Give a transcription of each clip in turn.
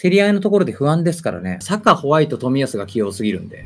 競り合いのところで不安ですからね。サカ、ホワイト、冨安が器用すぎるんで。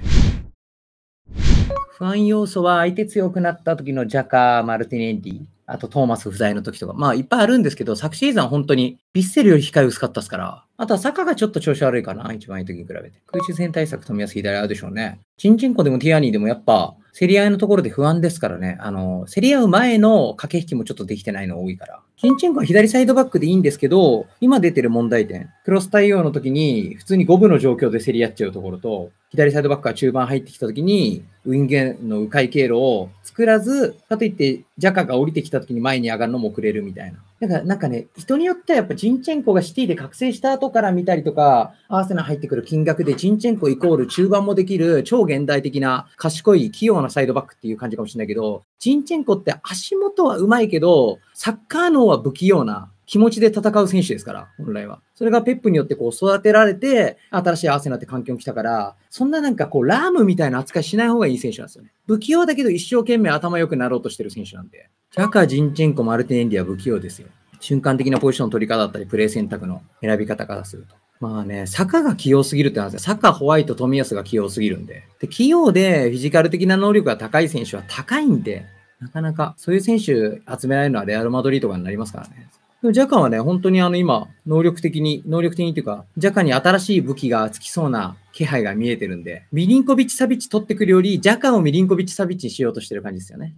不安要素は相手強くなった時のジャカー、マルティネンディ、あとトーマス不在の時とか、まあいっぱいあるんですけど、昨シーズンは本当にヴィッセルより控え薄かったですから、あとは坂がちょっと調子悪いかな、一番いい時に比べて。空中戦対策、富安左あるでしょうね。チンチンコでもティアニーでもやっぱ、競り合いのところで不安ですからね。あの、競り合う前の駆け引きもちょっとできてないの多いから。チンチンコは左サイドバックでいいんですけど、今出てる問題点、クロス対応の時に、普通に五分の状況で競り合っちゃうところと、左サイドバックが中盤入ってきた時に、ウィンゲンの迂回経路を作らず、かといってジャカが降りてきた時に前に上がるのも遅れるみたいな。だからなんかね、人によってはやっぱジンチェンコがシティで覚醒した後から見たりとか、アーセナ入ってくる金額でジンチェンコイコール中盤もできる超現代的な賢い器用なサイドバックっていう感じかもしれないけど、ジンチェンコって足元はうまいけど、サッカー脳は不器用な気持ちで戦う選手ですから、本来は。それがペップによってこう育てられて、新しいアーセナって環境に来たから、そんななんかこう、ラームみたいな扱いしない方がいい選手なんですよね。不器用だけど一生懸命頭良くなろうとしてる選手なんで。ジャカ、ジンチェンコ、マルティネンディは不器用ですよ。瞬間的なポジションの取り方だったり、プレー選択の選び方からすると。まあね、坂が器用すぎるって話で、カ、ホワイト、冨安が器用すぎるんで。で、器用でフィジカル的な能力が高い選手は高いんで、なかなかそういう選手集められるのはレアル・マドリードとかになりますからね。ジカンはね、本当にあの今、能力的に、能力的にというか、ジカンに新しい武器がつきそうな気配が見えてるんで、ミリンコビッチ・サビッチ取ってくるより、ジカンをミリンコビッチ・サビッチにしようとしてる感じですよね。